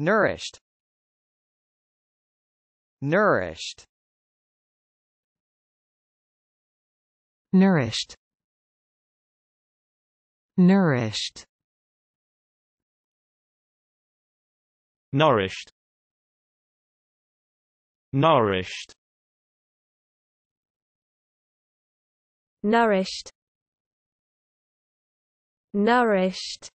Nourished Nourished Nourished Nourished Nourished Nourished Nourished Nourished